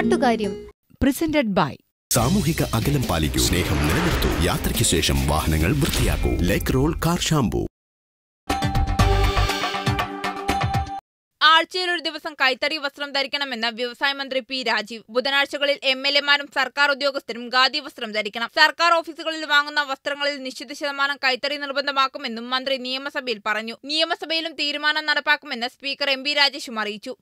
നാട്ടുകാര്യം presented by സാമൂഹിക അകലം പാലിക്കൂ സ്നേഹം നിലനിർത്തൂ യാത്രയ്ക്ക് ശേഷം വാഹനങ്ങൾ വൃത്തിയാക്കൂ ലൈക്ക് റോൾ കാർ ഷാംപൂ ആഴ്ചയിൽ ഒരു ദിവസം കൈത്തറി വസ്ത്രം ധരിക്കണമെന്ന് വ്യവസായ മന്ത്രി പി രാജീവ് ബുധനാഴ്ചകളിൽ എം എൽ എമാരും സർക്കാർ ഉദ്യോഗസ്ഥരും ഖാദി വസ്ത്രം ധരിക്കണം സർക്കാർ ഓഫീസുകളിൽ വാങ്ങുന്ന വസ്ത്രങ്ങളിൽ നിശ്ചിത ശതമാനം കൈത്തറി നിർബന്ധമാക്കുമെന്നും മന്ത്രി നിയമസഭയിൽ പറഞ്ഞു നിയമസഭയിലും തീരുമാനം നടപ്പാക്കുമെന്ന് സ്പീക്കർ എം രാജേഷും അറിയിച്ചു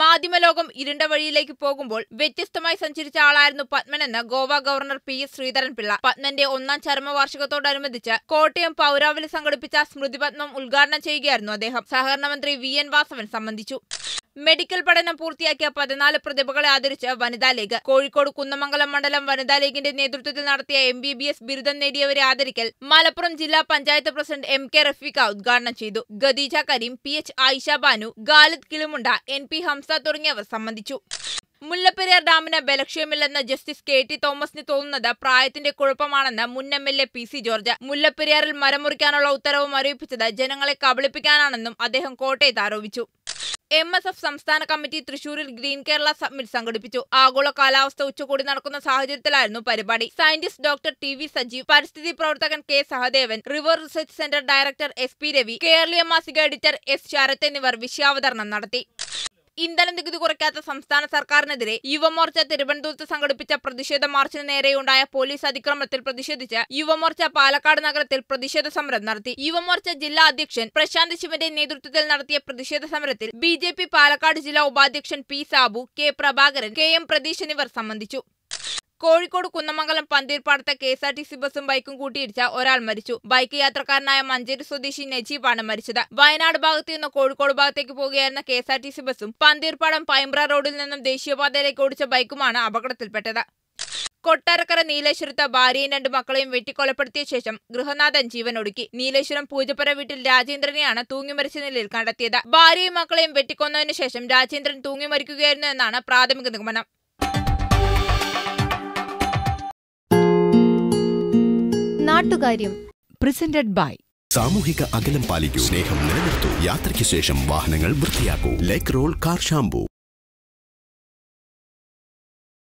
മാധ്യമലോകം ഇരുണ്ട വഴിയിലേക്ക് പോകുമ്പോൾ വ്യത്യസ്തമായി സഞ്ചരിച്ച ആളായിരുന്നു പത്മനെന്ന് Goa governor P S Sreedharan Pillai പത്മന്റെ ഒന്നാം ചരമവാർഷികത്തോടനുബന്ധിച്ച് കോട്ടയം പൗരാവലി സംഘടിപ്പിച്ച സ്മൃതിപത്മം ഉദ്ഘാടനം ചെയ്യുകയായിരുന്നു അദ്ദേഹം സഹകരണ മന്ത്രി വി എൻ വാസവൻ സംബന്ധിച്ചു മെഡിക്കൽ പഠനം പൂർത്തിയാക്കിയ പതിനാല് പ്രതിഭകളെ ആദരിച്ച വനിതാ ലീഗ് കോഴിക്കോട് കുന്നമംഗലം മണ്ഡലം വനിതാ ലീഗിന്റെ നേതൃത്വത്തിൽ നടത്തിയ എം ബി ബി എസ് ബിരുദം നേടിയവരെ ആദരിക്കൽ മലപ്പുറം ജില്ലാ panchayat president M K Rafeeqa ഉദ്ഘാടനം ചെയ്തു Khadeeja Kareem P H Ayisha Banu Khalid Kilimunda N P Hamsa തുടങ്ങിയവർ സംബന്ധിച്ചു മുല്ലപ്പെരിയാർ ഡാമിന് ബലക്ഷ്യമില്ലെന്ന് ജസ്റ്റിസ് കെ ടി തോമസിന് തോന്നുന്നത് പ്രായത്തിന്റെ കുഴപ്പമാണെന്ന് മുൻ M L A P C George മുല്ലപ്പെരിയാറിൽ മരമുറിക്കാനുള്ള ഉത്തരവ് അറിയിപ്പിച്ചത് ജനങ്ങളെ കബളിപ്പിക്കാനാണെന്നും അദ്ദേഹം കോട്ടയത്ത് ആരോപിച്ചു എം എസ് എഫ് സംസ്ഥാന കമ്മിറ്റി തൃശൂരിൽ ഗ്രീൻ കേരള സമ്മിറ്റ് സംഘടിപ്പിച്ചു ആഗോള കാലാവസ്ഥ ഉച്ചകൂടി നടക്കുന്ന സാഹചര്യത്തിലായിരുന്നു പരിപാടി scientist doctor T V Sajeev പരിസ്ഥിതി പ്രവർത്തകൻ K Sahadevan river research centre director S P Ravi കേരളീയ മാസിക എഡിറ്റർ എസ് ശരത് എന്നിവർ വിഷയാവതരണം നടത്തി ഇന്ധന നികുതി കുറയ്ക്കാത്ത സംസ്ഥാന സർക്കാരിനെതിരെ യുവമോർച്ച തിരുവനന്തപുരത്ത് സംഘടിപ്പിച്ച പ്രതിഷേധ മാർച്ചിന് നേരെയുണ്ടായ പോലീസ് അതിക്രമത്തിൽ പ്രതിഷേധിച്ച് യുവമോർച്ച പാലക്കാട് നഗരത്തിൽ പ്രതിഷേധ സമരം നടത്തി യുവമോർച്ച ജില്ലാ അധ്യക്ഷൻ പ്രശാന്ത് ശിവന്റെ നേതൃത്വത്തിൽ നടത്തിയ പ്രതിഷേധ സമരത്തിൽ ബി പാലക്കാട് ജില്ലാ ഉപാധ്യക്ഷൻ P Sabu K Prabhakaran K M Pratheesh എന്നിവർ സംബന്ധിച്ചു കോഴിക്കോട് കുന്നമംഗലം പന്തീർപ്പാടത്തെ K S R T C ബസും ബൈക്കും കൂട്ടിയിടിച്ച ഒരാൾ മരിച്ചു ബൈക്ക് യാത്രക്കാരനായ മഞ്ചേരി സ്വദേശി നജീബാണ് മരിച്ചത് വയനാട് ഭാഗത്തു നിന്ന് കോഴിക്കോട് ഭാഗത്തേക്ക് പോകുകയായിരുന്ന K S R T C ബസും പന്തീർപ്പാടം പൈമ്പ്ര റോഡിൽ നിന്നും ദേശീയപാതയിലേക്ക് ഓടിച്ച ബൈക്കുമാണ് അപകടത്തിൽപ്പെട്ടത് കൊട്ടാരക്കര നീലേശ്വരത്ത് ഭാര്യയും രണ്ട് മക്കളെയും വെട്ടിക്കൊലപ്പെടുത്തിയ ശേഷം ഗൃഹനാഥൻ ജീവനൊടുക്കി നീലേശ്വരം പൂജപ്പുര വീട്ടിൽ രാജേന്ദ്രനെയാണ് തൂങ്ങിമരിച്ച നിലയിൽ കണ്ടെത്തിയത് ഭാര്യയും മക്കളെയും വെട്ടിക്കൊന്നതിനു ശേഷം രാജേന്ദ്രൻ തൂങ്ങിമരിക്കുകയായിരുന്നു എന്നാണ് പ്രാഥമിക നിഗമനം നാട്ടുകാര്യം പ്രസന്റഡ് ബൈ സാമൂഹിക അകലം പാലിക്കൂ സ്നേഹം നിലനിർത്തൂ യാത്രയ്ക്ക് ശേഷം വാഹനങ്ങൾ വൃത്തിയാക്കൂ ലെക് റോൾ കാർ ഷാംപൂ